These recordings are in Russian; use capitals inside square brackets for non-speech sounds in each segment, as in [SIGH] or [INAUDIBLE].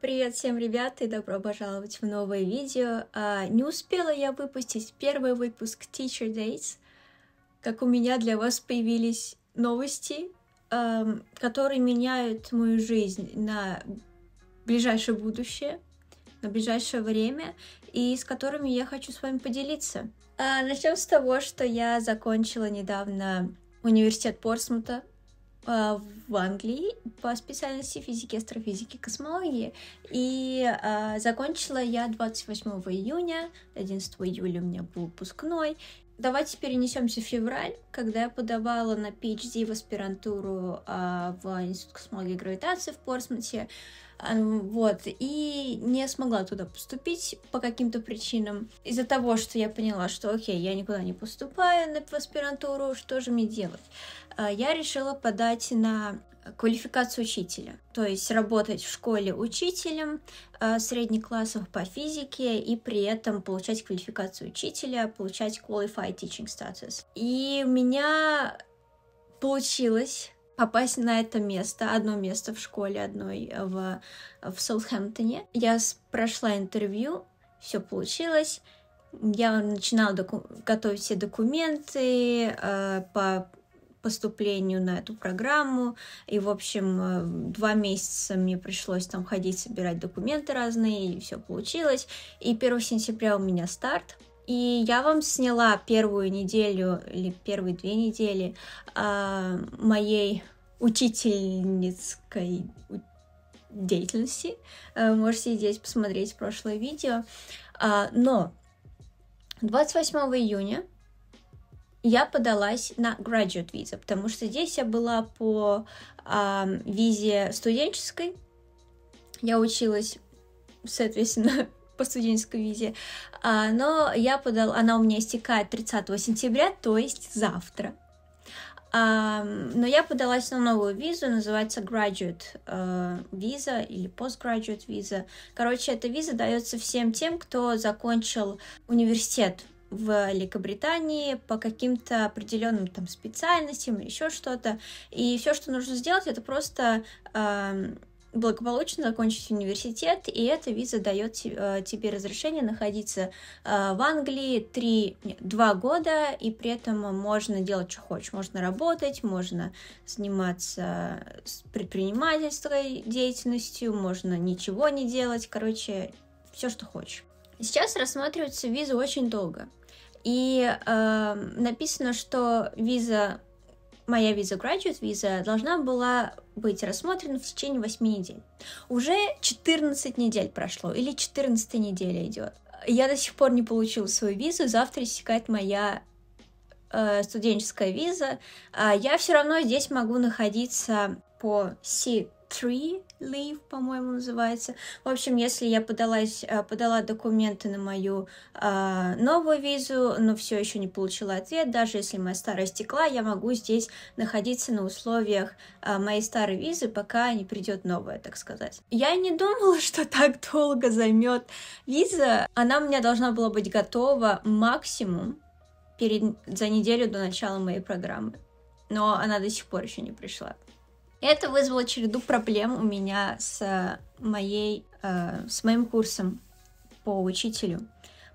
Привет всем, ребята, и добро пожаловать в новое видео. А, не успела я выпустить первый выпуск Teacher Days, как у меня для вас появились новости, эм, которые меняют мою жизнь на ближайшее будущее, на ближайшее время, и с которыми я хочу с вами поделиться. А, начнем с того, что я закончила недавно университет Портсмута, Э, в Англии по специальности физики, астрофизики, космологии. И э, закончила я 28 июня, 11 июля у меня был выпускной. Давайте перенесемся в февраль, когда я подавала на PhD в аспирантуру э, в Институт космологии и гравитации в Портсмуте. Вот, и не смогла туда поступить по каким-то причинам. Из-за того, что я поняла, что окей, я никуда не поступаю на аспирантуру, что же мне делать? А, я решила подать на квалификацию учителя, то есть работать в школе учителем а, средних классов по физике и при этом получать квалификацию учителя, получать qualified teaching status. И у меня получилось попасть на это место, одно место в школе одной э, в, э, в Саутхэмптоне. Я прошла интервью, все получилось. Я начинала готовить все документы э, по поступлению на эту программу. И, в общем, э, два месяца мне пришлось там ходить, собирать документы разные, и все получилось. И 1 сентября у меня старт. И я вам сняла первую неделю или первые две недели э, моей учительницкой деятельности. Э, можете здесь посмотреть прошлое видео. Э, но 28 июня я подалась на graduate виза, потому что здесь я была по э, визе студенческой. Я училась, соответственно, по студенческой визе, а, но я подала, она у меня истекает 30 сентября, то есть завтра. А, но я подалась на новую визу, называется graduate э, виза или postgraduate виза. Короче, эта виза дается всем тем, кто закончил университет в Великобритании по каким-то определенным там специальностям или еще что-то. И все, что нужно сделать, это просто эм, благополучно закончить университет, и эта виза дает э, тебе разрешение находиться э, в Англии 3, 2 года, и при этом можно делать, что хочешь. Можно работать, можно заниматься предпринимательской деятельностью, можно ничего не делать, короче, все, что хочешь. Сейчас рассматриваются визы очень долго. И э, написано, что виза, моя виза graduate виза, должна была быть рассмотрен в течение 8 недель. Уже 14 недель прошло, или 14 неделя идет. Я до сих пор не получила свою визу, завтра истекает моя э, студенческая виза. А я все равно здесь могу находиться по C Tree Leave, по-моему, называется. В общем, если я подалась, э, подала документы на мою э, новую визу, но все еще не получила ответ, даже если моя старая стекла, я могу здесь находиться на условиях э, моей старой визы, пока не придет новая, так сказать. Я не думала, [LAUGHS] что так долго займет виза. Она у меня должна была быть готова максимум перед, за неделю до начала моей программы. Но она до сих пор еще не пришла. Это вызвало череду проблем у меня с э, моей, э, с моим курсом по учителю,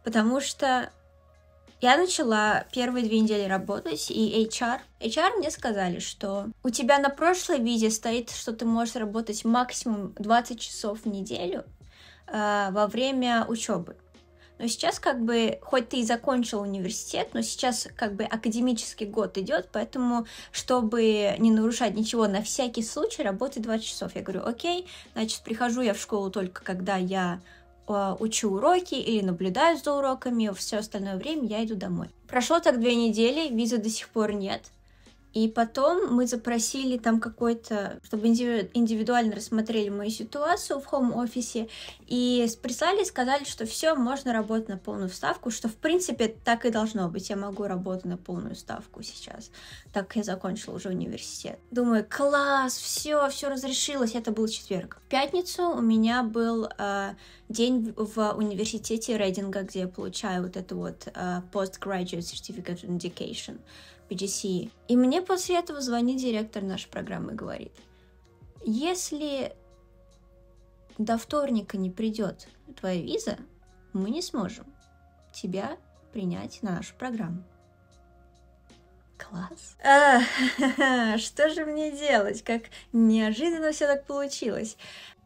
потому что я начала первые две недели работать, и HR, HR мне сказали, что у тебя на прошлой виде стоит, что ты можешь работать максимум 20 часов в неделю э, во время учебы. Но сейчас как бы, хоть ты и закончил университет, но сейчас как бы академический год идет, поэтому, чтобы не нарушать ничего, на всякий случай работай 20 часов. Я говорю, окей, значит, прихожу я в школу только когда я а, учу уроки или наблюдаю за уроками, все остальное время я иду домой. Прошло так две недели, визы до сих пор нет. И потом мы запросили там какой-то, чтобы индивидуально рассмотрели мою ситуацию в хоум-офисе, и прислали, сказали, что все, можно работать на полную ставку, что в принципе так и должно быть, я могу работать на полную ставку сейчас так я закончила уже университет. Думаю, класс, все, все разрешилось. Это был четверг. В пятницу у меня был э, день в университете Рейдинга, где я получаю вот это вот э, Postgraduate Certificate in Education, PGCE. И мне после этого звонит директор нашей программы и говорит, если до вторника не придет твоя виза, мы не сможем тебя принять на нашу программу. Класс. А, [LAUGHS] что же мне делать? Как неожиданно все так получилось.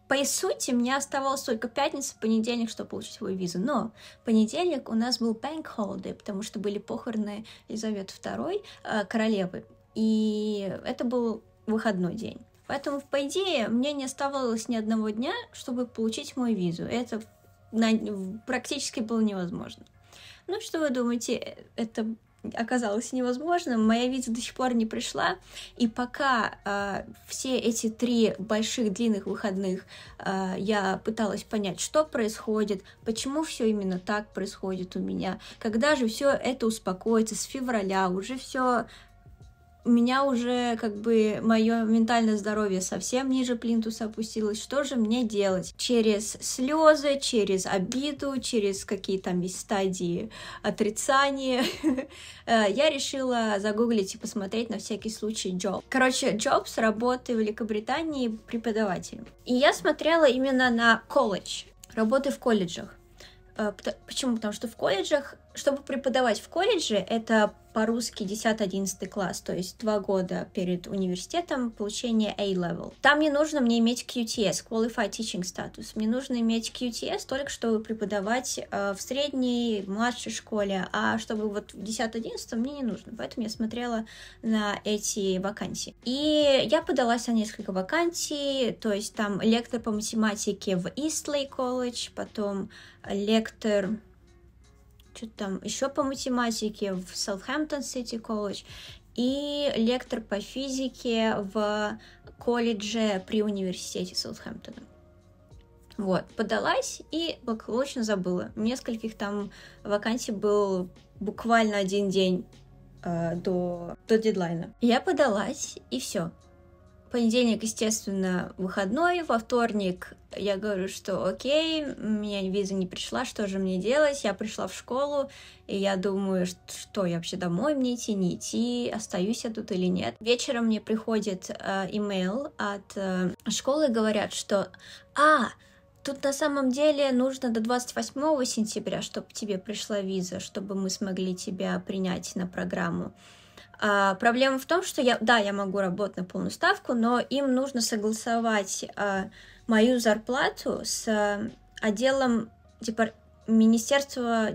По сути, мне оставалось только пятница, понедельник, чтобы получить свою визу. Но понедельник у нас был bank holiday, потому что были похороны Елизаветы II, а, королевы. И это был выходной день. Поэтому, по идее, мне не оставалось ни одного дня, чтобы получить мою визу. Это практически было невозможно. Ну, что вы думаете, э, это оказалось невозможным, моя виза до сих пор не пришла, и пока э, все эти три больших длинных выходных э, я пыталась понять, что происходит, почему все именно так происходит у меня, когда же все это успокоится, с февраля уже все у меня уже как бы мое ментальное здоровье совсем ниже плинтуса опустилось. Что же мне делать? Через слезы, через обиду, через какие то есть стадии отрицания. [LAUGHS] Э, я решила загуглить и посмотреть на всякий случай Джоб. Короче, Джобс работы в Великобритании преподавателем. И я смотрела именно на колледж, работы в колледжах. Э, почему? Потому что в колледжах, чтобы преподавать в колледже, это по-русски 10-11 класс, то есть два года перед университетом получение A-level. Там мне нужно мне иметь QTS, Qualified Teaching Status. Мне нужно иметь QTS только чтобы преподавать э, в средней, младшей школе, а чтобы вот в 10-11 мне не нужно. Поэтому я смотрела на эти вакансии. И я подалась на несколько вакансий, то есть там лектор по математике в Eastleigh College, потом лектор что-то там еще по математике в Саутхэмптон Сити колледж и лектор по физике в колледже при университете Саутхэмптона. Вот, подалась и благополучно забыла. нескольких там вакансий был буквально один день э, до, до дедлайна. Я подалась, и все понедельник, естественно, выходной, во вторник я говорю, что окей, меня виза не пришла, что же мне делать? Я пришла в школу, и я думаю, что я вообще домой мне идти, не идти, остаюсь я тут или нет. Вечером мне приходит э, имейл э, от э, школы, говорят, что «А, Тут на самом деле нужно до 28 сентября, чтобы тебе пришла виза, чтобы мы смогли тебя принять на программу. А, проблема в том, что я, да, я могу работать на полную ставку, но им нужно согласовать а, мою зарплату с а, отделом депар- типа, Министерства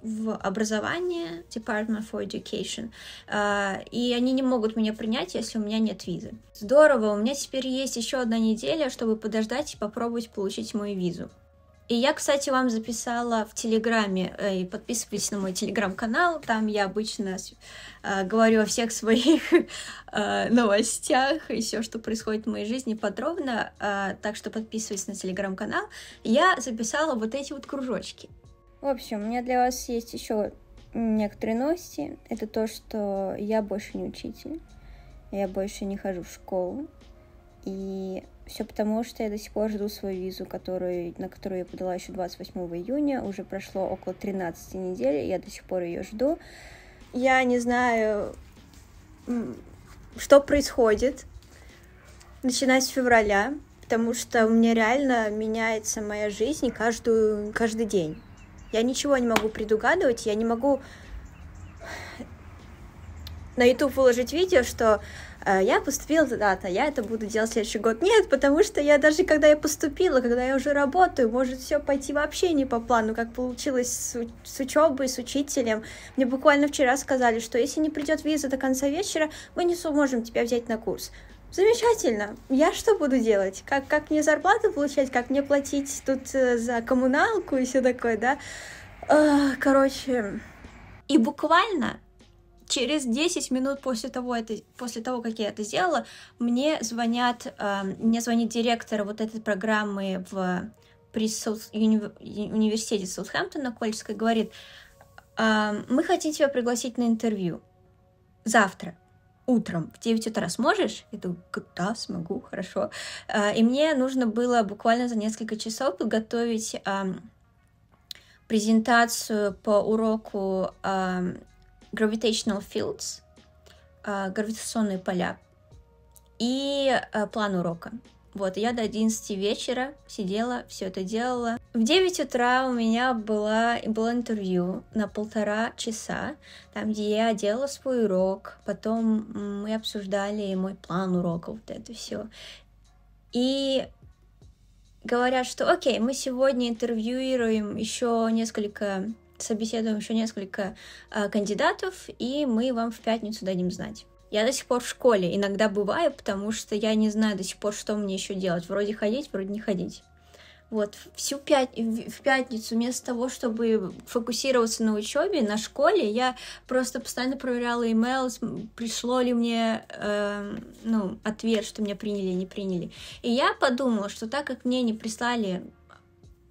в образование, Department for Education, а, и они не могут меня принять, если у меня нет визы. Здорово, у меня теперь есть еще одна неделя, чтобы подождать и попробовать получить мою визу. И я, кстати, вам записала в Телеграме, э, и подписывайтесь на мой Телеграм-канал, там я обычно э, говорю о всех своих [LAUGHS] э, новостях и все, что происходит в моей жизни подробно, так что подписывайтесь на Телеграм-канал. Я записала вот эти вот кружочки. В общем, у меня для вас есть еще некоторые новости. Это то, что я больше не учитель, я больше не хожу в школу, и все потому, что я до сих пор жду свою визу, которую, на которую я подала еще 28 июня. Уже прошло около 13 недель, и я до сих пор ее жду. Я не знаю, что происходит, начиная с февраля, потому что у меня реально меняется моя жизнь каждую, каждый день. Я ничего не могу предугадывать, я не могу на YouTube выложить видео, что Э, я поступила туда-то, я это буду делать следующий год. Нет, потому что я даже когда я поступила, когда я уже работаю, может все пойти вообще не по плану, как получилось с, с учебой, с учителем. Мне буквально вчера сказали, что если не придет виза до конца вечера, мы не сможем тебя взять на курс. Замечательно. Я что буду делать? Как, как мне зарплату получать? Как мне платить тут э, за коммуналку и все такое, да? Короче... И буквально через 10 минут после того, это, после того как я это сделала, мне звонят, э, мне звонит директор вот этой программы в при Саут, уни, университете Саутхэмптона, колледжской, говорит, э, мы хотим тебя пригласить на интервью завтра утром в 9 утра сможешь? Я думаю, да, смогу, хорошо. Э, и мне нужно было буквально за несколько часов подготовить эм, презентацию по уроку gravitational fields, а, гравитационные поля и а, план урока. Вот, я до 11 вечера сидела, все это делала. В 9 утра у меня была, было интервью на полтора часа, там, где я делала свой урок, потом мы обсуждали мой план урока, вот это все. И говорят, что окей, мы сегодня интервьюируем еще несколько собеседуем еще несколько э, кандидатов, и мы вам в пятницу дадим знать. Я до сих пор в школе, иногда бываю, потому что я не знаю до сих пор, что мне еще делать. Вроде ходить, вроде не ходить. Вот, всю пят... в пятницу, вместо того, чтобы фокусироваться на учебе, на школе, я просто постоянно проверяла имейл, пришло ли мне э, ну, ответ, что меня приняли, или не приняли. И я подумала, что так как мне не прислали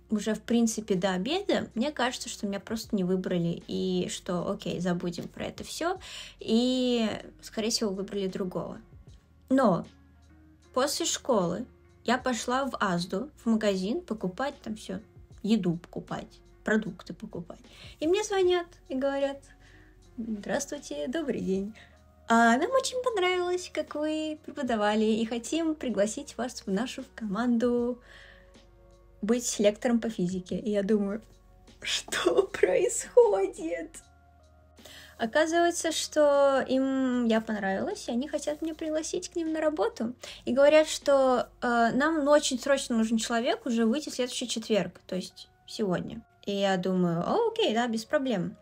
уже, в принципе, до обеда, мне кажется, что меня просто не выбрали, и что, окей, забудем про это все, и, скорее всего, выбрали другого. Но после школы я пошла в Азду, в магазин, покупать там все, еду покупать, продукты покупать. И мне звонят и говорят, здравствуйте, добрый день. А нам очень понравилось, как вы преподавали, и хотим пригласить вас в нашу команду быть лектором по физике. И я думаю, что [LAUGHS] происходит? Оказывается, что им я понравилась, и они хотят меня пригласить к ним на работу. И говорят, что э, нам ну, очень срочно нужен человек уже выйти в следующий четверг, то есть сегодня. И я думаю, окей, да, без проблем.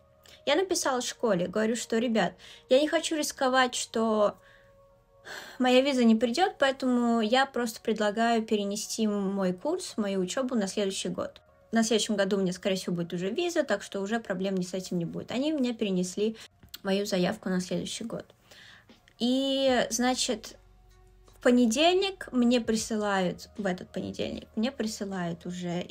Я написала в школе, говорю, что, ребят, я не хочу рисковать, что моя виза не придет, поэтому я просто предлагаю перенести мой курс, мою учебу на следующий год. На следующем году у меня, скорее всего, будет уже виза, так что уже проблем с этим не будет. Они меня перенесли мою заявку на следующий год. И, значит, в понедельник мне присылают, в этот понедельник, мне присылают уже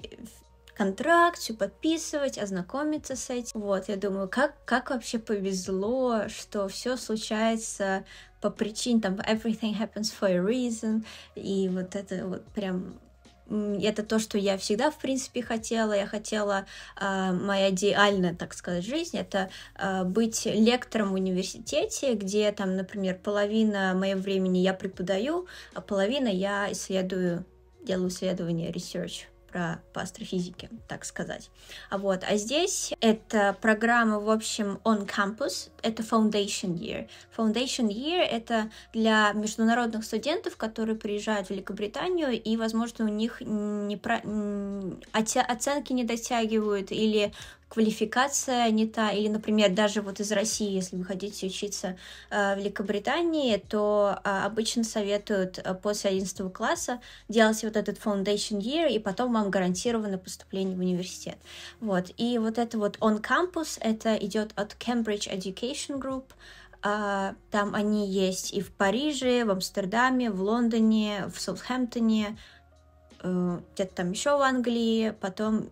контракт, все подписывать, ознакомиться с этим. Вот, я думаю, как, как вообще повезло, что все случается по причине, там, everything happens for a reason, и вот это вот прям это то, что я всегда, в принципе, хотела. Я хотела, э, моя идеальная, так сказать, жизнь, это э, быть лектором в университете, где там, например, половина моего времени я преподаю, а половина я исследую, делаю исследование, research про по астрофизике, так сказать. А вот, а здесь это программа, в общем, on campus, это Foundation Year. Foundation Year — это для международных студентов, которые приезжают в Великобританию, и, возможно, у них не про... оценки не дотягивают, или квалификация не та, или, например, даже вот из России, если вы хотите учиться э, в Великобритании, то э, обычно советуют э, после 11 класса делать вот этот foundation year, и потом вам гарантировано поступление в университет. Вот, и вот это вот on campus, это идет от Cambridge Education, Foundation Group. А, там они есть и в Париже, в Амстердаме, в Лондоне, в Саутхэмптоне, э, где-то там еще в Англии, потом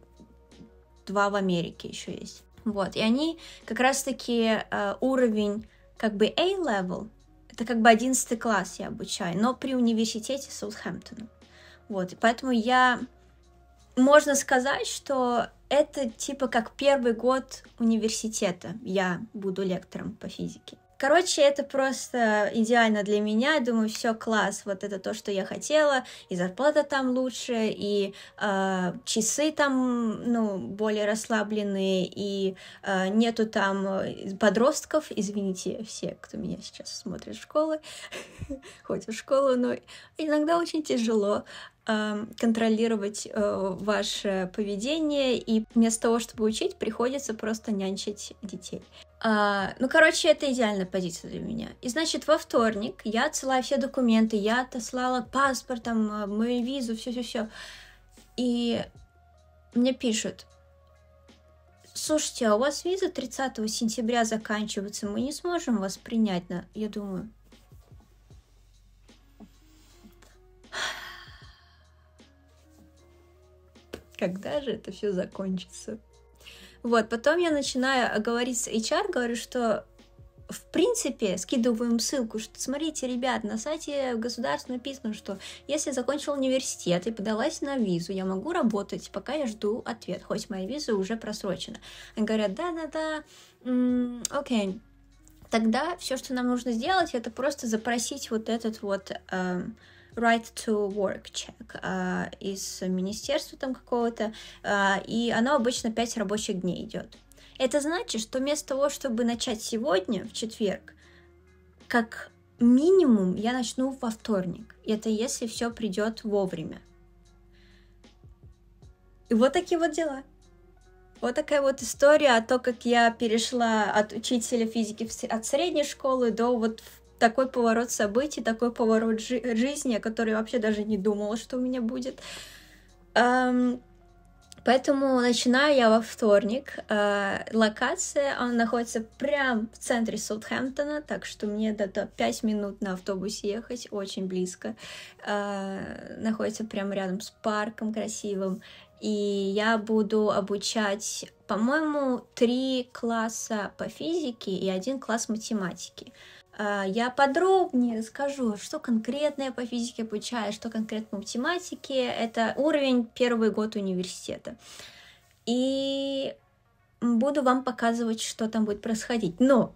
два в Америке еще есть. Вот, и они как раз-таки э, уровень как бы A-level, это как бы 11 класс я обучаю, но при университете Саутхэмптона. Вот, и поэтому я... Можно сказать, что это типа как первый год университета. Я буду лектором по физике. Короче, это просто идеально для меня. Думаю, все класс, вот это то, что я хотела, и зарплата там лучше, и э, часы там, ну, более расслабленные, и э, нету там подростков. Извините, все, кто меня сейчас смотрит в школы, [LAUGHS] хоть в школу, но иногда очень тяжело. Эм, контролировать э, ваше поведение, и вместо того, чтобы учить, приходится просто нянчить детей. А, ну, короче, это идеальная позиция для меня. И значит, во вторник я отсылаю все документы, я отослала паспорт, там, э, мою визу, все-все-все. И мне пишут, слушайте, а у вас виза 30 сентября заканчивается, мы не сможем вас принять на... Я думаю, когда же это все закончится. Вот, потом я начинаю а, говорить с HR, говорю, что в принципе, скидываем ссылку, что смотрите, ребят, на сайте государства написано, что если закончил университет и подалась на визу, я могу работать, пока я жду ответ, хоть моя виза уже просрочена. Они говорят, да-да-да, окей. Okay. Тогда все, что нам нужно сделать, это просто запросить вот этот вот... Э, Right to Work Check э, из министерства там какого-то, э, и оно обычно 5 рабочих дней идет. Это значит, что вместо того, чтобы начать сегодня, в четверг, как минимум я начну во вторник. Это если все придет вовремя. И вот такие вот дела. Вот такая вот история о том, как я перешла от учителя физики от средней школы до вот такой поворот событий, такой поворот жи- жизни, о которой вообще даже не думала, что у меня будет. Эм, поэтому начинаю я во вторник. Э, локация, она находится прямо в центре Саутхэмптона, так что мне до 5 минут на автобусе ехать, очень близко. Э, находится прямо рядом с парком красивым. И я буду обучать, по-моему, три класса по физике и один класс математики. Uh, а, я подробнее расскажу, что конкретно я по физике обучаю, что конкретно по математике. Это уровень первый год университета. И буду вам показывать, что там будет происходить. Но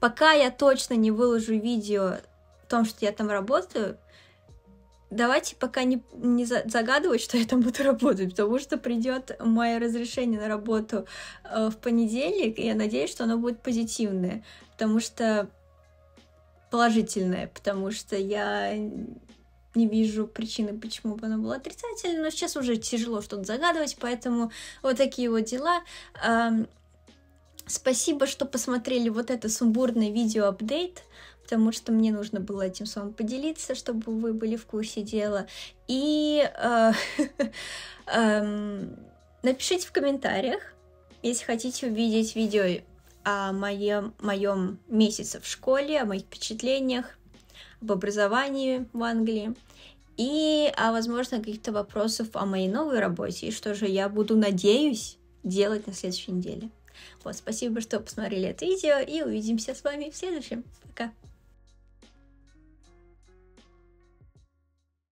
пока я точно не выложу видео о том, что я там работаю, давайте пока не, не загадывать, что я там буду работать, потому что придет мое разрешение на работу э, в понедельник, и я надеюсь, что оно будет позитивное, потому что положительное, потому что я не вижу причины, почему бы она была отрицательной, но сейчас уже тяжело что-то загадывать, поэтому вот такие вот дела. Спасибо, что посмотрели вот это сумбурное видео-апдейт, потому что мне нужно было этим с вами поделиться, чтобы вы были в курсе дела. И э, [LAUGHS] напишите в комментариях, если хотите увидеть видео о моем, моем месяце в школе, о моих впечатлениях, об образовании в Англии и, о возможно, каких-то вопросов о моей новой работе и что же я буду, надеюсь, делать на следующей неделе. Вот, спасибо, что посмотрели это видео, и увидимся с вами в следующем. Пока!